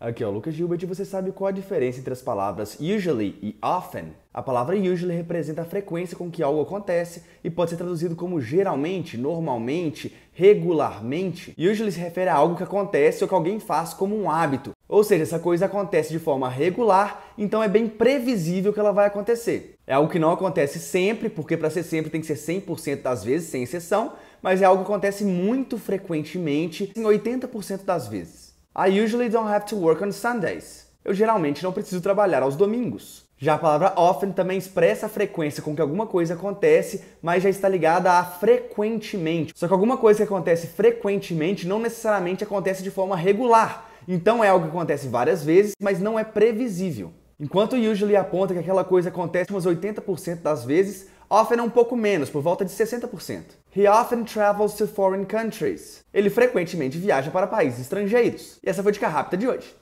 Aqui é o Lucas Gilbert e você sabe qual a diferença entre as palavras usually e often. A palavra usually representa a frequência com que algo acontece e pode ser traduzido como geralmente, normalmente, regularmente. Usually se refere a algo que acontece ou que alguém faz como um hábito. Ou seja, essa coisa acontece de forma regular, então é bem previsível que ela vai acontecer. É algo que não acontece sempre, porque para ser sempre tem que ser 100% das vezes, sem exceção, mas é algo que acontece muito frequentemente, em 80% das vezes. I usually don't have to work on Sundays. Eu geralmente não preciso trabalhar aos domingos. Já a palavra often também expressa a frequência com que alguma coisa acontece, mas já está ligada a frequentemente. Só que alguma coisa que acontece frequentemente não necessariamente acontece de forma regular. Então é algo que acontece várias vezes, mas não é previsível. Enquanto o Usually aponta que aquela coisa acontece umas 80% das vezes, often é um pouco menos, por volta de 60%. He often travels to foreign countries. Ele frequentemente viaja para países estrangeiros. E essa foi a dica rápida de hoje.